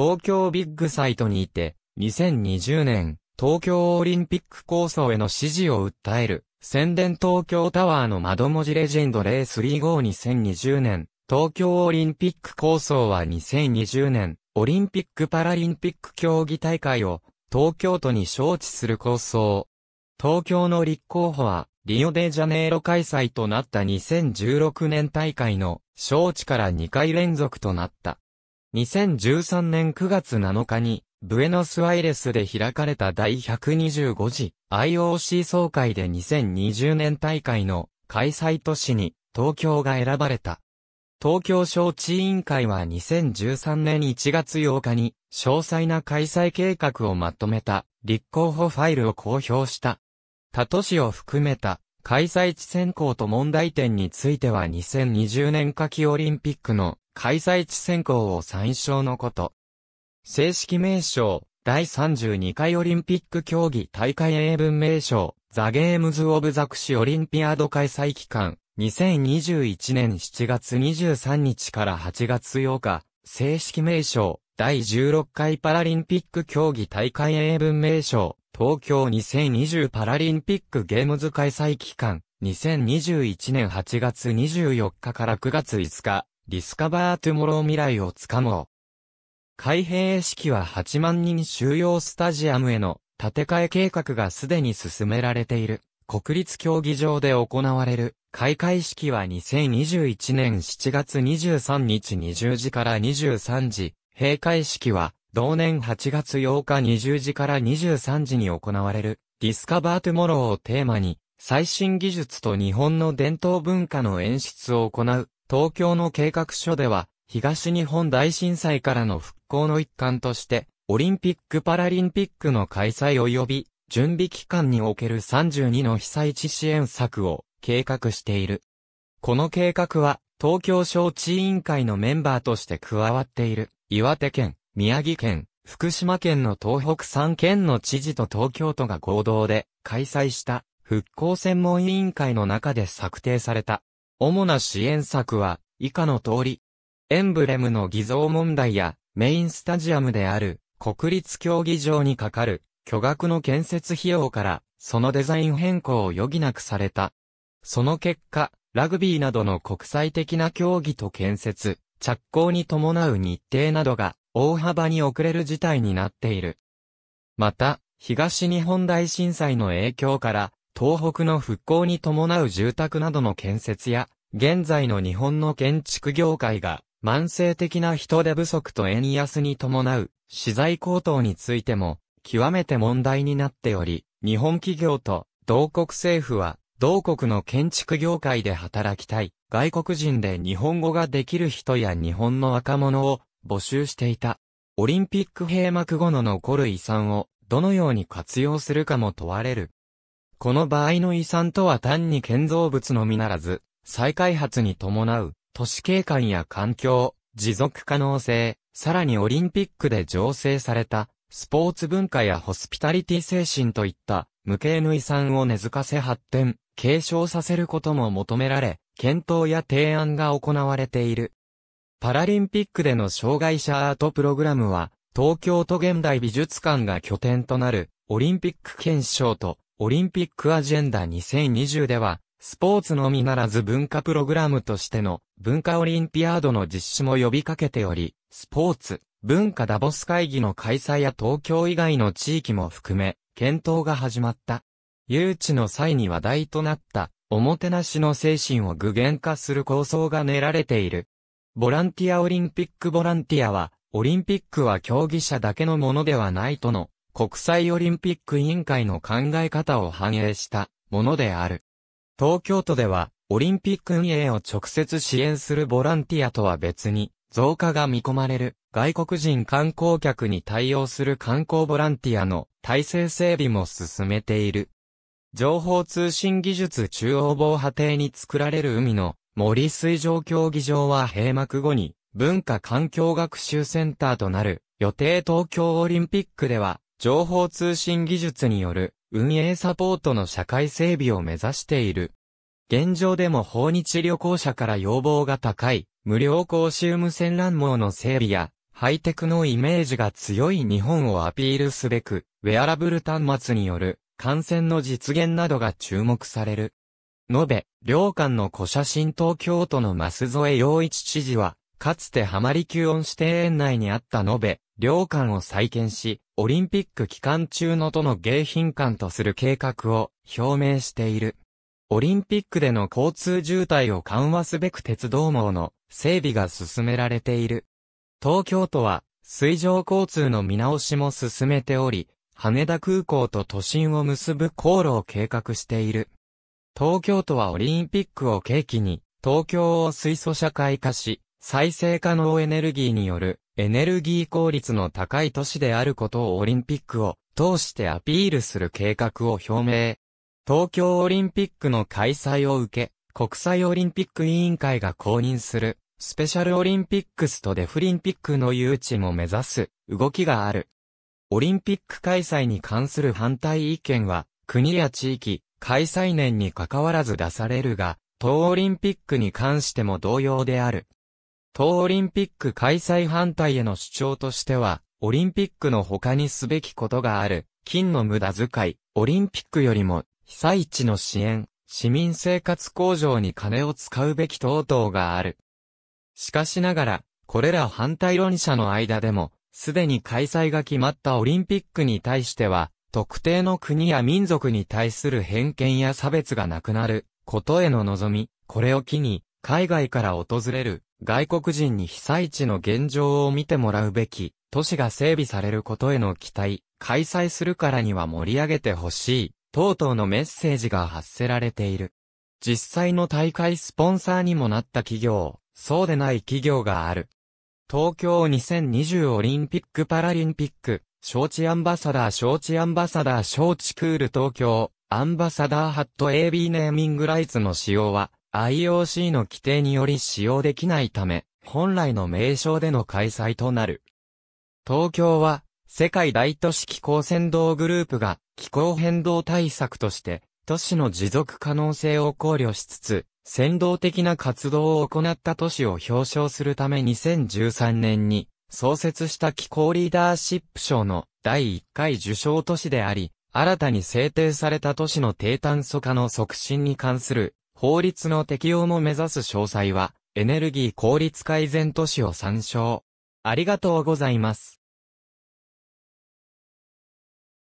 東京ビッグサイトにいて、2020年、東京オリンピック構想への支持を訴える、宣伝東京タワーの窓文字レジェンド0352020年、東京オリンピック構想は2020年、オリンピック・パラリンピック競技大会を東京都に招致する構想。東京の立候補は、リオデジャネイロ開催となった2016年大会の招致から2回連続となった。2013年9月7日に、ブエノスアイレスで開かれた第125次 IOC 総会で2020年大会の開催都市に東京が選ばれた。東京招致委員会は2013年1月8日に詳細な開催計画をまとめた立候補ファイルを公表した。他都市を含めた開催地選考と問題点については2020年夏季オリンピックの開催地選考を参照のこと。正式名称、第32回オリンピック競技大会英文名称、ザ・ゲームズ・オブ・ザクシオリンピアード開催期間、2021年7月23日から8月8日、正式名称、第16回パラリンピック競技大会英文名称、東京2020パラリンピックゲームズ開催期間、2021年8月24日から9月5日、ディスカバートゥモロー未来をつかもう。開閉式は8万人収容スタジアムへの建て替え計画がすでに進められている。国立競技場で行われる開会式は2021年7月23日20時から23時、閉会式は同年8月8日20時から23時に行われるディスカバートゥモローをテーマに最新技術と日本の伝統文化の演出を行う東京の計画書では、東日本大震災からの復興の一環として、オリンピック・パラリンピックの開催及び、準備期間における32の被災地支援策を計画している。この計画は、東京招致委員会のメンバーとして加わっている、岩手県、宮城県、福島県の東北3県の知事と東京都が合同で開催した復興専門委員会の中で策定された主な支援策は、以下の通り。エンブレムの偽造問題や、メインスタジアムである、国立競技場にかかる、巨額の建設費用から、そのデザイン変更を余儀なくされた。その結果、ラグビーなどの国際的な競技と建設、着工に伴う日程などが、大幅に遅れる事態になっている。また、東日本大震災の影響から、東北の復興に伴う住宅などの建設や、現在の日本の建築業界が、慢性的な人手不足と円安に伴う、資材高騰についても、極めて問題になっており、日本企業と同国政府は、同国の建築業界で働きたい、外国人で日本語ができる人や日本の若者を募集していた。オリンピック閉幕後の残る遺産を、どのように活用するかも問われる。この場合の遺産とは単に建造物のみならず、再開発に伴う、都市景観や環境、持続可能性、さらにオリンピックで醸成された、スポーツ文化やホスピタリティ精神といった、無形の遺産を根付かせ発展、継承させることも求められ、検討や提案が行われている。パラリンピックでの障害者アートプログラムは、東京都現代美術館が拠点となる、オリンピック憲章とオリンピックアジェンダ2020では、スポーツのみならず文化プログラムとしての文化オリンピアードの実施も呼びかけており、スポーツ、文化ダボス会議の開催や東京以外の地域も含め、検討が始まった。誘致の際に話題となった、おもてなしの精神を具現化する構想が練られている。ボランティアオリンピックボランティアは、オリンピックは競技者だけのものではないとの国際オリンピック委員会の考え方を反映したものである。東京都では、オリンピック運営を直接支援するボランティアとは別に、増加が見込まれる外国人観光客に対応する観光ボランティアの体制整備も進めている。情報通信技術中央防波堤に作られる海の森水上競技場は閉幕後に文化環境学習センターとなる予定東京オリンピックでは情報通信技術による運営サポートの社会整備を目指している。現状でも訪日旅行者から要望が高い、無料公衆無線乱網の整備や、ハイテクのイメージが強い日本をアピールすべく、ウェアラブル端末による感染の実現などが注目される。延べ、両館の古写真東京都の舛添洋一知事は、かつて浜離宮恩師庭園内にあった延べ、領館を再建し、オリンピック期間中の都の迎賓館とする計画を表明している。オリンピックでの交通渋滞を緩和すべく鉄道網の整備が進められている。東京都は水上交通の見直しも進めており、羽田空港と都心を結ぶ航路を計画している。東京都はオリンピックを契機に、東京を水素社会化し、再生可能エネルギーによるエネルギー効率の高い都市であることをオリンピックを通してアピールする計画を表明。東京オリンピックの開催を受け、国際オリンピック委員会が公認するスペシャルオリンピックスとデフリンピックの誘致も目指す動きがある。オリンピック開催に関する反対意見は国や地域、開催年に関わらず出されるが、東オリンピックに関しても同様である。東オリンピック開催反対への主張としては、オリンピックの他にすべきことがある、金の無駄遣い、オリンピックよりも、被災地の支援、市民生活向上に金を使うべき等々がある。しかしながら、これら反対論者の間でも、すでに開催が決まったオリンピックに対しては、特定の国や民族に対する偏見や差別がなくなることへの望み、これを機に、海外から訪れる外国人に被災地の現状を見てもらうべき、都市が整備されることへの期待、開催するからには盛り上げてほしい、等々のメッセージが発せられている。実際の大会スポンサーにもなった企業、そうでない企業がある。東京2020オリンピック・パラリンピック、招致アンバサダー招致アンバサダー招致クール東京、アンバサダーハット AB ネーミングライツの使用は、IOC の規定により使用できないため、本来の名称での開催となる。東京は、世界大都市気候先動グループが、気候変動対策として、都市の持続可能性を考慮しつつ、先導的な活動を行った都市を表彰するため2013年に創設した気候リーダーシップ賞の第1回受賞都市であり、新たに制定された都市の低炭素化の促進に関する法律の適用も目指す詳細は、エネルギー効率改善都市を参照。ありがとうございます。